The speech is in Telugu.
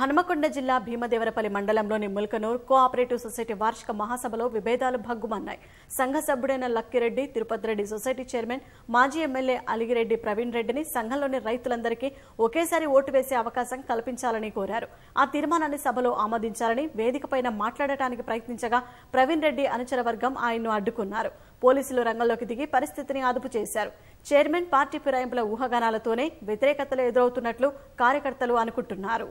హనుమకొండ జిల్లా భీమదేవరపల్లి మండలంలోని ముల్కనూర్ కోఆపరేటివ్ సొసైటీ వార్షిక మహాసభలో విభేదాలు భగ్గుమన్నాయి సంఘ సభ్యుడైన లక్కిరెడ్డి తిరుపతి రెడ్డి సొసైటీ చైర్మన్ మాజీ ఎమ్మెల్యే అలిగిరెడ్డి ప్రవీణ్ రెడ్డిని సంఘంలోని రైతులందరికీ ఒకేసారి ఓటు వేసే అవకాశం కల్పించాలని కోరారు ఆ తీర్మానాన్ని సభలో ఆమోదించాలని వేదికపైన మాట్లాడటానికి ప్రయత్నించగా ప్రవీణ్ రెడ్డి అనుచర వర్గం ఆయన్ను అడ్డుకున్నారు పోలీసులు రంగంలోకి దిగి పరిస్థితిని అదుపు చేశారు చైర్మన్ పార్టీ ఫిరాయింపుల ఊహగానాలతోనే వ్యతిరేకతలు ఎదురవుతున్నట్లు కార్యకర్తలు అనుకుంటున్నారు